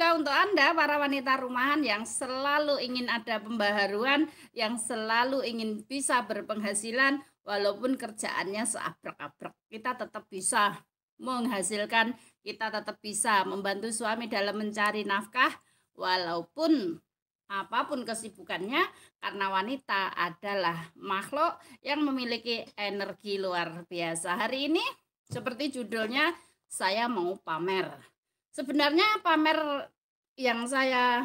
juga untuk Anda para wanita rumahan yang selalu ingin ada pembaharuan, yang selalu ingin bisa berpenghasilan walaupun kerjaannya seabrek-abrek. Kita tetap bisa menghasilkan, kita tetap bisa membantu suami dalam mencari nafkah walaupun apapun kesibukannya karena wanita adalah makhluk yang memiliki energi luar biasa. Hari ini seperti judulnya saya mau pamer. Sebenarnya pamer yang saya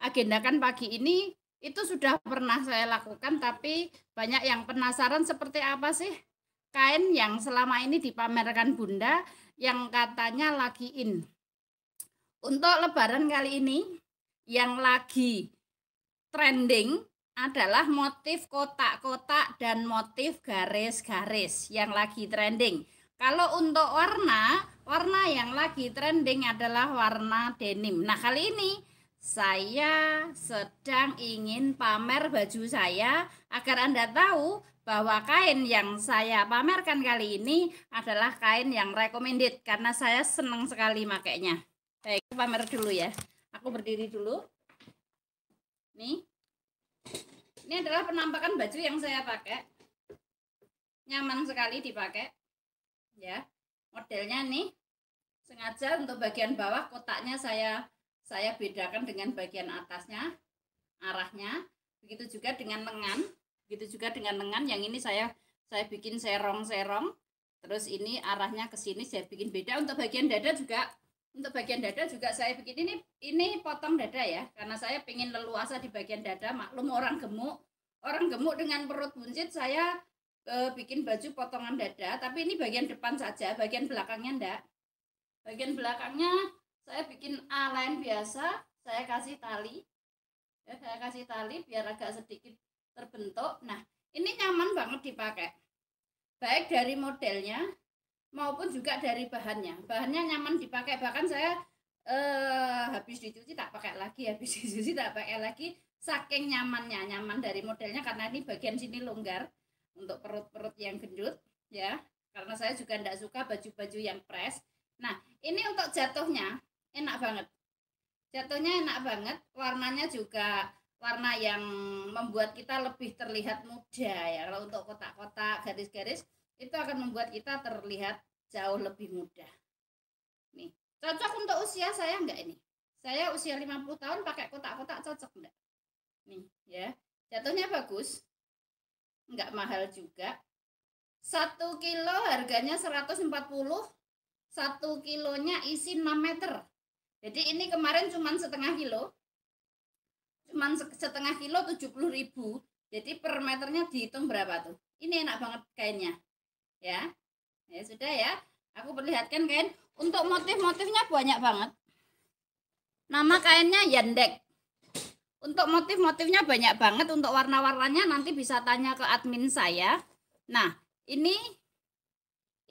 agendakan pagi ini itu sudah pernah saya lakukan tapi banyak yang penasaran seperti apa sih kain yang selama ini dipamerkan Bunda yang katanya lagi in. Untuk lebaran kali ini yang lagi trending adalah motif kotak-kotak dan motif garis-garis yang lagi trending. Kalau untuk warna Warna yang lagi trending adalah warna denim. Nah, kali ini saya sedang ingin pamer baju saya agar Anda tahu bahwa kain yang saya pamerkan kali ini adalah kain yang recommended karena saya senang sekali makainya. Baik, pamer dulu ya. Aku berdiri dulu. Nih. Ini adalah penampakan baju yang saya pakai. Nyaman sekali dipakai. Ya modelnya nih sengaja untuk bagian bawah kotaknya saya saya bedakan dengan bagian atasnya arahnya begitu juga dengan lengan begitu juga dengan lengan yang ini saya saya bikin serong-serong terus ini arahnya ke sini saya bikin beda untuk bagian dada juga untuk bagian dada juga saya bikin ini ini potong dada ya karena saya pengen leluasa di bagian dada maklum orang gemuk orang gemuk dengan perut buncit saya uh, bikin baju potongan dada tapi ini bagian depan saja bagian belakangnya enggak bagian belakangnya saya bikin A line biasa saya kasih tali ya, saya kasih tali biar agak sedikit terbentuk nah ini nyaman banget dipakai baik dari modelnya maupun juga dari bahannya bahannya nyaman dipakai bahkan saya eh, habis dicuci tak pakai lagi habis dicuci tak pakai lagi saking nyamannya nyaman dari modelnya karena ini bagian sini longgar untuk perut-perut yang gendut ya karena saya juga tidak suka baju-baju yang press nah ini untuk jatuhnya enak banget jatuhnya enak banget warnanya juga warna yang membuat kita lebih terlihat muda ya kalau untuk kotak-kotak garis-garis itu akan membuat kita terlihat jauh lebih muda nih cocok untuk usia saya enggak ini saya usia 50 tahun pakai kotak-kotak cocok enggak nih ya jatuhnya bagus nggak mahal juga. Satu kilo harganya 140, satu kilonya isi 6 meter. Jadi ini kemarin cuma setengah kilo, cuma setengah kilo 70 ribu. Jadi per meternya dihitung berapa tuh? Ini enak banget kainnya, ya. Ya sudah ya, aku perlihatkan kain. Untuk motif-motifnya banyak banget. Nama kainnya Yandek. Untuk motif-motifnya banyak banget. Untuk warna-warnanya nanti bisa tanya ke admin saya. Nah, ini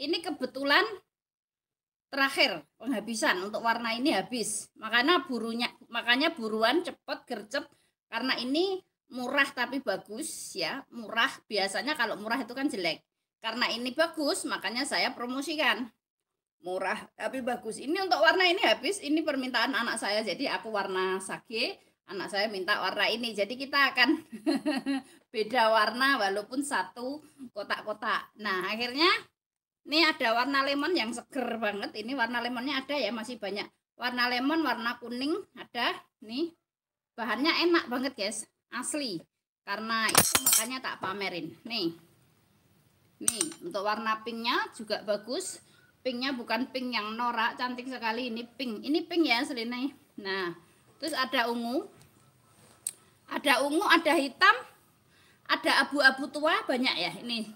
ini kebetulan terakhir penghabisan untuk warna ini habis makanya burunya makanya buruan cepet gercep karena ini murah tapi bagus ya murah biasanya kalau murah itu kan jelek karena ini bagus makanya saya promosikan murah tapi bagus ini untuk warna ini habis ini permintaan anak saya jadi aku warna sake anak saya minta warna ini jadi kita akan beda warna walaupun satu kotak-kotak nah akhirnya ini ada warna lemon yang seger banget ini warna lemonnya ada ya masih banyak warna lemon warna kuning ada nih bahannya enak banget guys asli karena itu makanya tak pamerin nih nih untuk warna pinknya juga bagus pinknya bukan pink yang norak cantik sekali ini pink ini pink ya selina nah terus ada ungu ada ungu, ada hitam, ada abu-abu tua banyak ya ini.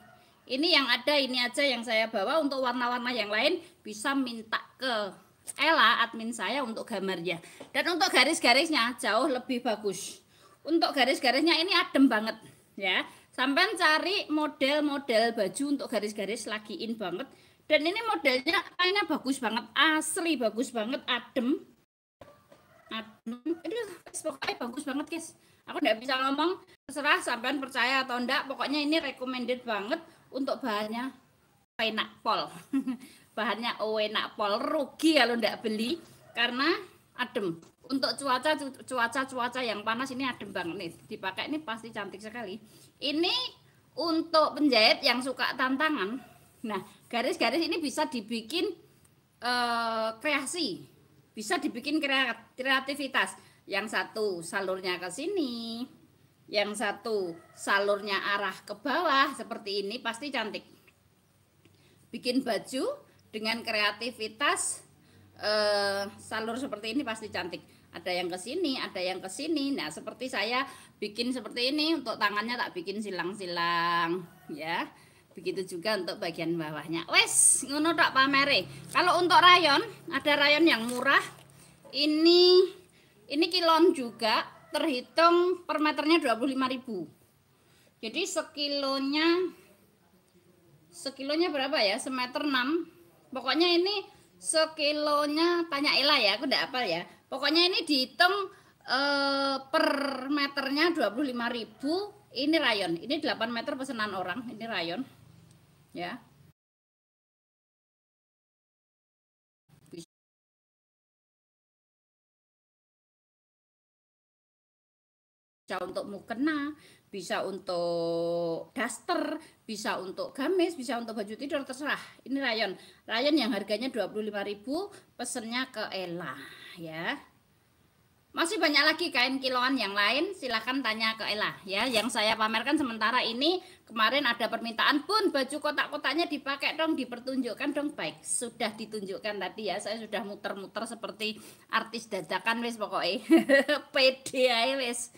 Ini yang ada ini aja yang saya bawa untuk warna-warna yang lain bisa minta ke Ella admin saya untuk gambarnya. Dan untuk garis-garisnya jauh lebih bagus. Untuk garis-garisnya ini adem banget ya. Sampai cari model-model baju untuk garis-garis lagi in banget dan ini modelnya kainnya bagus banget asli bagus banget adem adem ini pokoknya bagus banget guys aku tidak bisa ngomong terserah sampean percaya atau enggak pokoknya ini recommended banget untuk bahannya penak pol bahannya owenak pol rugi kalau ya ndak beli karena adem untuk cuaca cuaca cuaca yang panas ini adem banget nih dipakai ini pasti cantik sekali ini untuk penjahit yang suka tantangan nah garis-garis ini bisa dibikin uh, kreasi bisa dibikin kreativitas yang satu salurnya ke sini, yang satu salurnya arah ke bawah seperti ini pasti cantik. Bikin baju dengan kreativitas eh, salur seperti ini pasti cantik. Ada yang ke sini, ada yang ke sini. Nah, seperti saya bikin seperti ini untuk tangannya tak bikin silang-silang ya. Begitu juga untuk bagian bawahnya. Wes, ngono tak pamere. Kalau untuk rayon, ada rayon yang murah. Ini ini kilon juga terhitung per meternya 25.000. Jadi sekilonya sekilonya berapa ya? Semeter 6. Pokoknya ini sekilonya tanya Ela ya, aku enggak apa ya. Pokoknya ini dihitung eh, per meternya 25.000 ini rayon. Ini 8 meter pesanan orang, ini rayon. Ya. bisa untuk mukena, bisa untuk daster, bisa untuk gamis, bisa untuk baju tidur terserah. Ini rayon. Rayon yang harganya 25.000, pesennya ke Ella ya. Masih banyak lagi kain kiloan yang lain, silahkan tanya ke Ella ya. Yang saya pamerkan sementara ini kemarin ada permintaan pun baju kotak-kotaknya dipakai dong, dipertunjukkan dong baik. Sudah ditunjukkan tadi ya, saya sudah muter-muter seperti artis dadakan wis pokoknya. Pede ya wis.